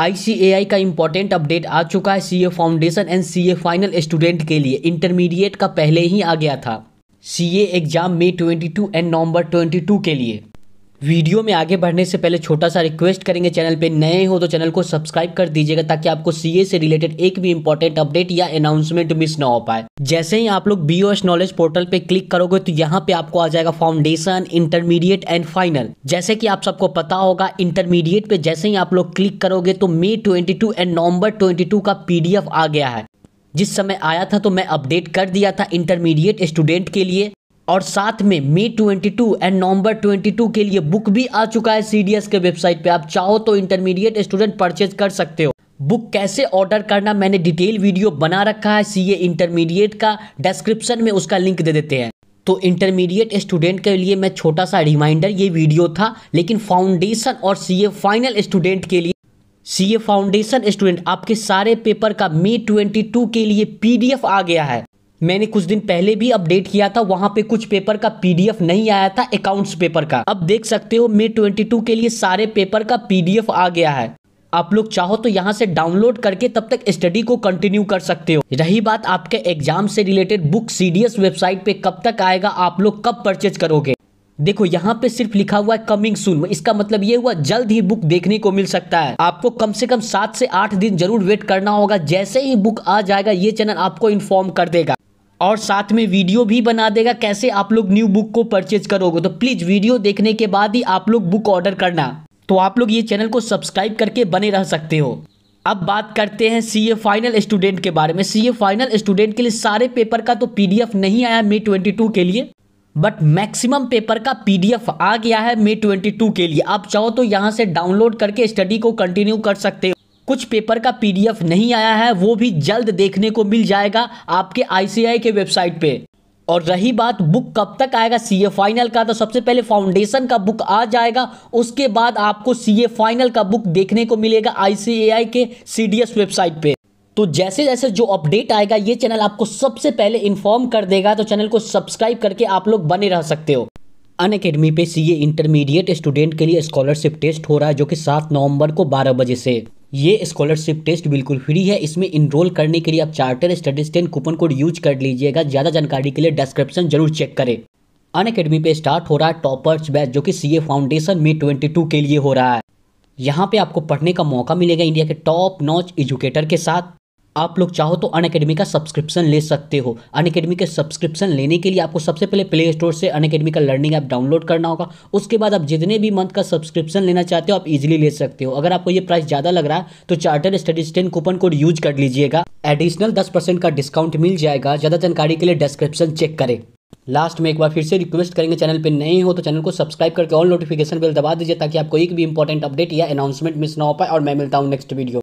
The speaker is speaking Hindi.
आई का इंपॉर्टेंट अपडेट आ चुका है C foundation and C final student के लिए इंटरमीडिएट का पहले ही आ गया था सी एग्ज़ाम मई 22 एंड नवंबर 22 के लिए वीडियो में आगे बढ़ने से पहले छोटा सा रिक्वेस्ट करेंगे चैनल पे नए हो तो चैनल को सब्सक्राइब कर दीजिएगा ताकि आपको सीए से रिलेटेड एक भी इंपॉर्टेंट अपडेट या अनाउंसमेंट मिस ना हो पाए जैसे ही आप लोग बी नॉलेज पोर्टल पे क्लिक करोगे तो यहाँ पे आपको आ जाएगा फाउंडेशन इंटरमीडिएट एंड फाइनल जैसे कि आप सबको पता होगा इंटरमीडिएट पे जैसे ही आप लोग क्लिक करोगे तो May twenty and November twenty का पीडीएफ आ गया है जिस समय आया था तो मैं अपडेट कर दिया था इंटरमीडिएट स्टूडेंट के लिए और साथ में मे 22 एंड नवंबर 22 के लिए बुक भी आ चुका है सीडीएस के वेबसाइट पे आप चाहो तो इंटरमीडिएट स्टूडेंट परचेज कर सकते हो बुक कैसे ऑर्डर करना मैंने डिटेल वीडियो बना रखा है सीए इंटरमीडिएट का डिस्क्रिप्शन में उसका लिंक दे देते हैं तो इंटरमीडिएट स्टूडेंट के लिए मैं छोटा सा रिमाइंडर ये वीडियो था लेकिन फाउंडेशन और सी फाइनल स्टूडेंट के लिए सी फाउंडेशन स्टूडेंट आपके सारे पेपर का मे ट्वेंटी के लिए पीडीएफ आ गया है मैंने कुछ दिन पहले भी अपडेट किया था वहां पे कुछ पेपर का पीडीएफ नहीं आया था अकाउंट्स पेपर का अब देख सकते हो मे 22 के लिए सारे पेपर का पीडीएफ आ गया है आप लोग चाहो तो यहाँ से डाउनलोड करके तब तक स्टडी को कंटिन्यू कर सकते हो रही बात आपके एग्जाम से रिलेटेड बुक सी वेबसाइट पे कब तक आएगा आप लोग कब परचेज करोगे देखो यहाँ पे सिर्फ लिखा हुआ है कमिंग सुन इसका मतलब ये हुआ जल्द ही बुक देखने को मिल सकता है आपको कम से कम सात से आठ दिन जरूर वेट करना होगा जैसे ही बुक आ जाएगा ये चैनल आपको इन्फॉर्म कर देगा और साथ में वीडियो भी बना देगा कैसे आप लोग न्यू बुक को परचेज करोगे तो प्लीज़ वीडियो देखने के बाद ही आप लोग बुक ऑर्डर करना तो आप लोग ये चैनल को सब्सक्राइब करके बने रह सकते हो अब बात करते हैं सीए फाइनल स्टूडेंट के बारे में सीए फाइनल स्टूडेंट के लिए सारे पेपर का तो पीडीएफ नहीं आया मे 22 के लिए बट मैक्सिमम पेपर का पीडीएफ आ गया है मे 22 के लिए आप चाहो तो यहाँ से डाउनलोड करके स्टडी को कंटिन्यू कर सकते हो कुछ पेपर का पीडीएफ नहीं आया है वो भी जल्द देखने को मिल जाएगा आपके आईसीआई के वेबसाइट पे और रही बात बुक कब तक आएगा सीए फाइनल का तो सबसे पहले फाउंडेशन का बुक आ जाएगा उसके बाद आपको सीए फाइनल का बुक देखने को मिलेगा आईसीएआई के सीडीएस वेबसाइट पे तो जैसे जैसे जो अपडेट आएगा ये चैनल आपको सबसे पहले इन्फॉर्म कर देगा तो चैनल को सब्सक्राइब करके आप लोग बने रह सकते हो अन अकेडमी पे सीए इंटरमीडिएट स्टूडेंट के लिए स्कॉलरशिप टेस्ट हो रहा है जो कि सात नवंबर को बारह बजे से ये स्कॉलरशिप टेस्ट बिल्कुल फ्री है इसमें इनरोल करने के लिए आप charter studies ten coupon code use कर लीजिएगा ज़्यादा जानकारी के लिए डिस्क्रिप्शन जरूर चेक करें अन अकेडमी पे स्टार्ट हो रहा है टॉपर्स बैच जो कि सीए फाउंडेशन में 22 के लिए हो रहा है यहाँ पे आपको पढ़ने का मौका मिलेगा इंडिया के टॉप नॉच एजुकेटर के साथ आप लोग चाहो तो अन अकेडमी का सब्सक्रिप्शन ले सकते हो अन अकेडमी के सब्सक्रिप्शन लेने के लिए आपको सबसे पहले प्ले स्टोर से अन अकेडमी का लर्निंग ऐप डाउनलोड करना होगा उसके बाद आप जितने भी मंथ का सब्सक्रिप्शन लेना चाहते हो आप इजीली ले सकते हो अगर आपको ये प्राइस ज़्यादा लग रहा है तो charter study ten coupon code use कर लीजिएगा एडिशनल दस परसेंट का डिस्काउंट मिल जाएगा ज़्यादा जानकारी के लिए डिस्क्रिप्शन चेक करें लास्ट में एक बार फिर से रिक्वेस्ट करेंगे चैनल पे नहीं हो तो चैनल को सब्सक्राइब करके ऑल नोटिफिकेशन बेल दबा दीजिए ताकि आपको एक भी इंपॉर्टेंट अपडेट या अनाउंसमेंट मिस ना हो पाए और मैं मिलता हूँ नेक्स्ट वीडियो